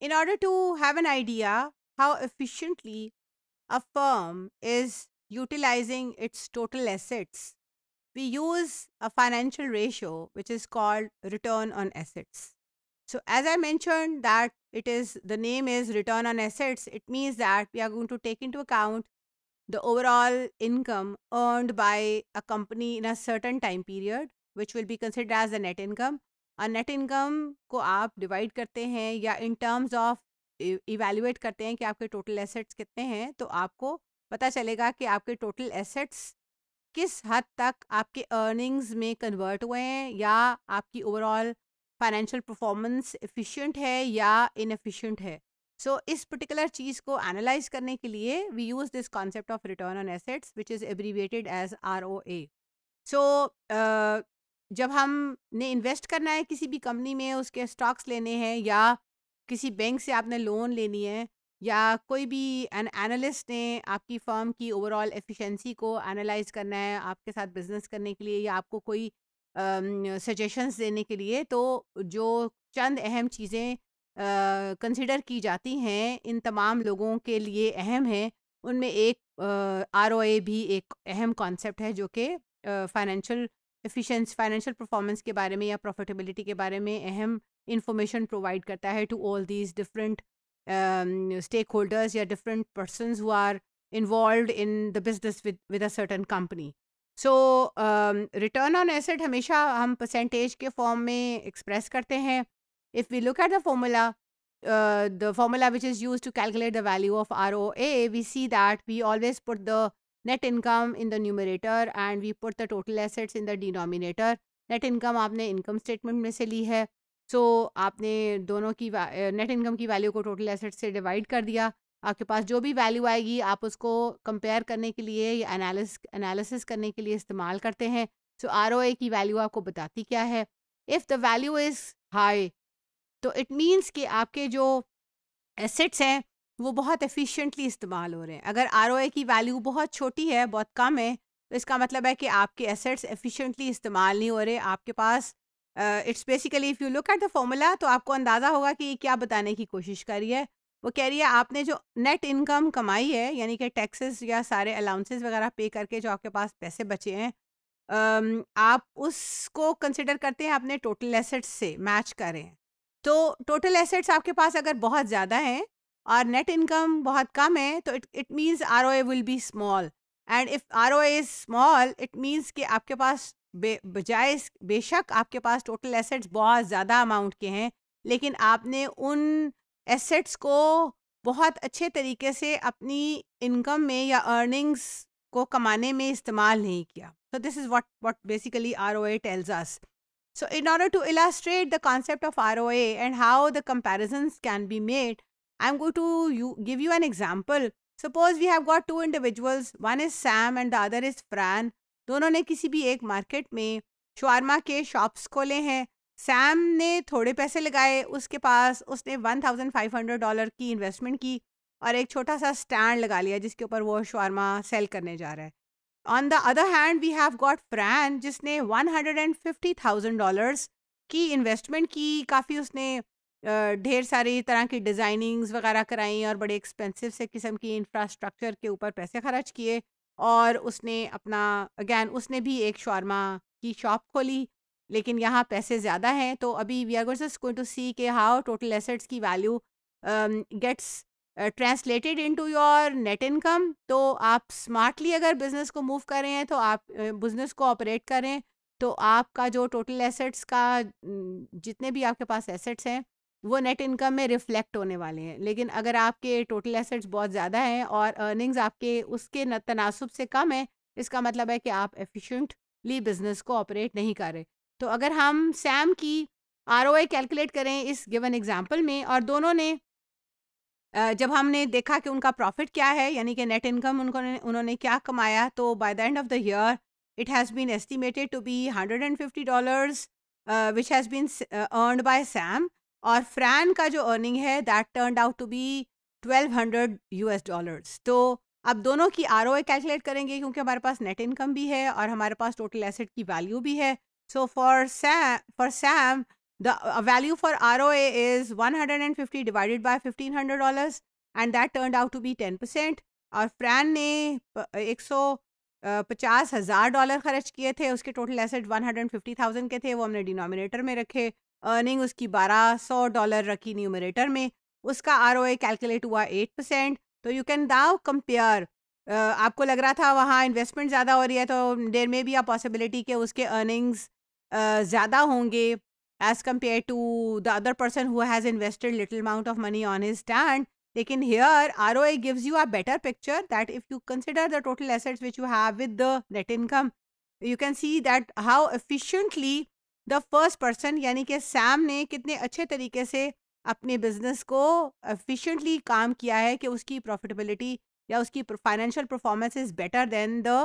In order to have an idea how efficiently a firm is utilizing its total assets, we use a financial ratio which is called return on assets. So as I mentioned that it is the name is return on assets, it means that we are going to take into account the overall income earned by a company in a certain time period, which will be considered as the net income. और net income को आप divide करते हैं या in terms of evaluate करते हैं कि आपके टोटल एसेट्स कितने हैं तो आपको पता चलेगा कि आपके टोटल एसेट्स किस हद तक आपके अर्निंग्स में कन्वर्ट हुए हैं या आपकी ओवरऑल फाइनेंशियल परफॉर्मेंस एफिशिएंट है या इनफिशेंट है सो so, इस पर्टिकुलर चीज़ को एनालाइज करने के लिए we use this concept of return on assets which is abbreviated as R O A so जब हमने इन्वेस्ट करना है किसी भी कंपनी में उसके स्टॉक्स लेने हैं या किसी बैंक से आपने लोन लेनी है या कोई भी एन एनालिस्ट ने आपकी फर्म की ओवरऑल एफिशिएंसी को एनालाइज करना है आपके साथ बिजनेस करने के लिए या आपको कोई सजेशंस uh, देने के लिए तो जो चंद अहम चीज़ें कंसिडर uh, की जाती हैं इन तमाम लोगों के लिए अहम है उनमें एक आर uh, भी एक अहम कॉन्सेप्ट है जो कि फाइनेंशियल एफिशिएंस फाइनेंशियल परफॉर्मेंस के बारे में या प्रॉफिटेबिलिटी के बारे में अहम इंफॉर्मेशन प्रोवाइड करता है to all these different stakeholders या different person who are involved in the business with a certain company so return on asset हमेशा हम परसेंटेज के फॉर्म में एक्सप्रेस करते हैं if we look at the formula the formula which is use to calculate the value of R O A we see that we always put the net income in the numerator and we put the total assets in the denominator net income आपने income statement में से ली है so so, आपने दोनों की net income की value को टोटल एसेट से डिवाइड कर दिया आपके पास जो भी वैल्यू आएगी आप उसको कंपेयर करने के लिए या एनालिस एनालिसिस करने के लिए इस्तेमाल करते हैं सो आर की वैल्यू आपको बताती क्या है if the value is high तो इट मीन्स कि आपके जो एसेट्स हैं वो बहुत एफिशिएंटली इस्तेमाल हो रहे हैं अगर आर की वैल्यू बहुत छोटी है बहुत कम है तो इसका मतलब है कि आपके एसेट्स एफिशिएंटली इस्तेमाल नहीं हो रहे आपके पास it's basically if you look at the formula तो आपको अंदाज़ा होगा कि ये क्या बताने की कोशिश कर रही है वो कह रही है आपने जो नेट इनकम कमाई है यानी कि टैक्सेस या सारे अलाउंसेस वगैरह पे करके जो आपके पास पैसे बचे हैं आप उसको कंसिडर करते हैं अपने टोटल एसेट्स से मैच करें तो टोटल एसेट्स आपके पास अगर बहुत ज़्यादा हैं और नेट इनकम बहुत कम है तो it it means ROA will be small and if ROA is small it means कि आपके पास बजाय बेशक आपके पास टोटल एसेट्स बहुत ज़्यादा अमाउंट के हैं लेकिन आपने उन एसेट्स को बहुत अच्छे तरीके से अपनी इनकम में या अर्निंग्स को कमाने में इस्तेमाल नहीं किया so this is what what basically R O A tells us so in order to illustrate the concept of R O A and how the comparisons can be made I'm going to you, give you an example. Suppose we have got two individuals, one is Sam and the other is Fran. दोनों ने किसी भी एक market में शर्मा के shops खोले हैं Sam ने थोड़े पैसे लगाए उसके पास उसने 1500 डॉलर की इन्वेस्टमेंट की और एक छोटा सा स्टैंड लगा लिया जिसके ऊपर वो शर्मा सेल करने जा रहा है on the other hand we have got Fran जिसने 150,000 डॉलर्स की इन्वेस्टमेंट की काफ़ी उसने ढेर सारी तरह की डिज़ाइनिंग्स वगैरह कराई और बड़े एक्सपेंसिव से किस्म की इंफ्रास्ट्रक्चर के ऊपर पैसे खर्च किए और उसने अपना अगैन उसने भी एक शॉर्मा की शॉप खोली लेकिन यहाँ पैसे ज़्यादा हैं तो अभी we are going to see के हाउ टोटल एसेट्स की value gets translated into your net income तो आप स्मार्टली अगर बिज़नेस को मूव कर रहे हैं तो आप बिज़नेस को ऑपरेट करें तो आपका जो टोटल एसेट्स का जितने भी आपके पास एसेट्स हैं वो नेट इनकम में रिफ्लेक्ट होने वाले हैं लेकिन अगर आपके टोटल एसेट्स बहुत ज़्यादा हैं और अर्निंग्स आपके उसके तनासब से कम है इसका मतलब है कि आप एफिशिएंटली बिजनेस को ऑपरेट नहीं कर रहे तो अगर हम सैम की आर कैलकुलेट करें इस गिवन एग्जाम्पल में और दोनों ने जब हमने देखा कि उनका प्रॉफिट क्या है यानी कि नेट इनकम उनको उन्होंने क्या कमाया तो by the end of the year it has been estimated to be hundred and fifty dollars which has been earned by Sam और फ्रैन का जो अर्निंग है that turn out to be twelve hundred U S dollars तो अब दोनों की R O calculate करेंगे क्योंकि हमारे पास नेट इनकम भी है और हमारे पास टोटल एसेट की वैल्यू भी है so for Sam for Sam the value for R O is one hundred and fifty divided by fifteen hundred dollars and that turn out to be ten percent और Fran ने एक सौ पचास हज़ार dollar खर्च किए थे उसके total asset one hundred fifty thousand के थे वो हमने डिनोमिनेटर में रखे अर्निंग उसकी 1200 डॉलर रखी न्यूमरेटर में उसका आर कैलकुलेट हुआ 8 परसेंट तो यू कैन दाउ कंपेयर आपको लग रहा था वहाँ इन्वेस्टमेंट ज़्यादा हो रही है तो देर में भी आ पॉसिबिलिटी के उसके अर्निंग्स ज़्यादा होंगे as compare to the other person who has invested little amount of money on his stand लेकिन here R O gives you a better picture that if you consider the total assets which you have with the net income you can see that how efficiently the first person यानी कि Sam ने कितने अच्छे तरीके से अपने business को efficiently काम किया है कि उसकी प्रॉफिटेबिलिटी या उसकी financial performance is better than the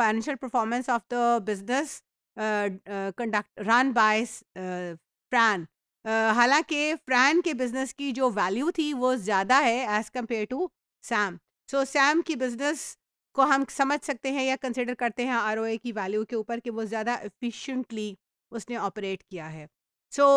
financial performance of the business conduct run by Fran हालांकि फ्रैन के बिजनेस की जो वैल्यू थी वो ज़्यादा है as compare to Sam so Sam की बिजनेस को हम समझ सकते हैं या कंसिडर करते हैं आर की वैल्यू के ऊपर कि वो ज़्यादा एफिशिएंटली उसने ऑपरेट किया है so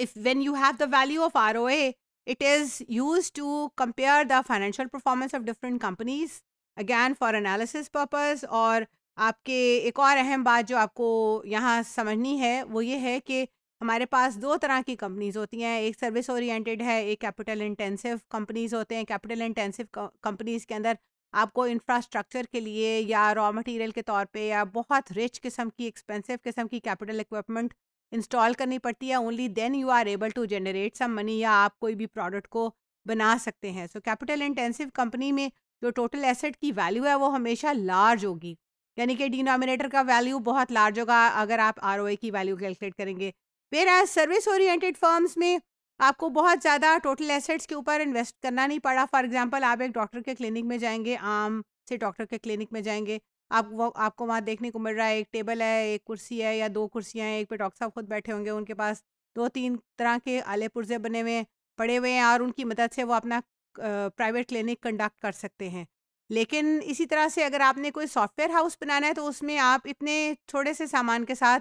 if when you have the value of R O A it is use to compare the financial performance of different companies again for analysis purpose और आपके एक और अहम बात जो आपको यहाँ समझनी है वो ये है कि हमारे पास दो तरह की कंपनीज होती हैं एक सर्विस ओरिएंटेड है एक कैपिटल इंटेंसिव कंपनीज होते हैं कैपिटल इंटेंसिव कंपनीज के अंदर आपको इंफ्रास्ट्रक्चर के लिए या रॉ मटेरियल के तौर पे या बहुत रिच किस्म की एक्सपेंसिव किस्म की कैपिटल इक्विपमेंट इंस्टॉल करनी पड़ती है only then you are able to generate some money या आप कोई भी प्रोडक्ट को बना सकते हैं सो कैपिटल इंटेंसिव कंपनी में जो टोटल एसेट की वैल्यू है वो हमेशा लार्ज होगी यानी कि डिनोमिनेटर का वैल्यू बहुत लार्ज होगा अगर आप आर की वैल्यू कैलकुलेट करेंगे whereas service oriented firms में आपको बहुत ज़्यादा टोटल एसेट्स के ऊपर इन्वेस्ट करना नहीं पड़ा फॉर एग्जाम्पल आप एक डॉक्टर के क्लिनिक में जाएंगे आम से डॉक्टर के क्लिनिक में जाएंगे आप वो आपको वहाँ देखने को मिल रहा है एक टेबल है एक कुर्सी है या दो कुर्सियाँ हैं एक पे डॉक्टर साहब खुद बैठे होंगे उनके पास दो तीन तरह के आले पुर्जे बने हुए पड़े हुए हैं और उनकी मदद से वो अपना प्राइवेट क्लिनिक कंडक्ट कर सकते हैं लेकिन इसी तरह से अगर आपने कोई सॉफ्टवेयर हाउस बनाना है तो उसमें आप इतने थोड़े से सामान के साथ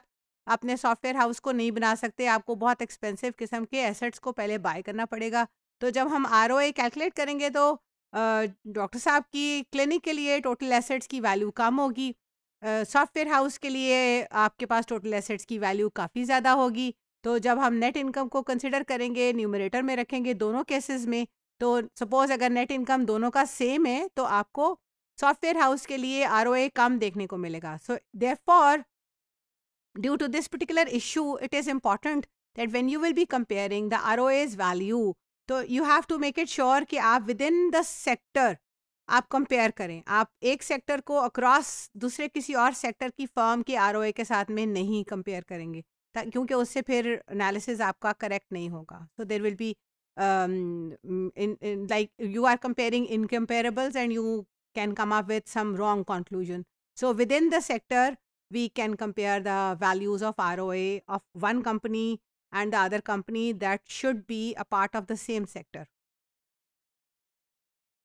अपने सॉफ्टवेयर हाउस को नहीं बना सकते आपको बहुत एक्सपेंसिव किस्म के एसेट्स को पहले बाय करना पड़ेगा तो जब हम आर ओ कैलकुलेट करेंगे तो डॉक्टर साहब की क्लिनिक के लिए टोटल एसेट्स की वैल्यू कम होगी सॉफ्टवेयर हाउस के लिए आपके पास टोटल एसेट्स की वैल्यू काफ़ी ज़्यादा होगी तो जब हम नेट इनकम को कंसिडर करेंगे न्यूमरेटर में रखेंगे दोनों केसेस में तो सपोज़ अगर नेट इनकम दोनों का सेम है तो आपको सॉफ्टवेयर हाउस के लिए आर कम देखने को मिलेगा so there due to this particular issue, it is important that when you will be comparing the ROA's value, तो you have to make it sure कि आप विद इन द सेक्टर आप compare करें आप एक सेक्टर को across दूसरे किसी और सेक्टर की फर्म के आर के साथ में नहीं कंपेयर करेंगे क्योंकि उससे फिर एनालिसिस आपका करेक्ट नहीं होगा so there will be like you are comparing incomparables and you can come up with some wrong conclusion so within the sector we can compare the values of ROA of one company and the other company that should be a part of the same sector.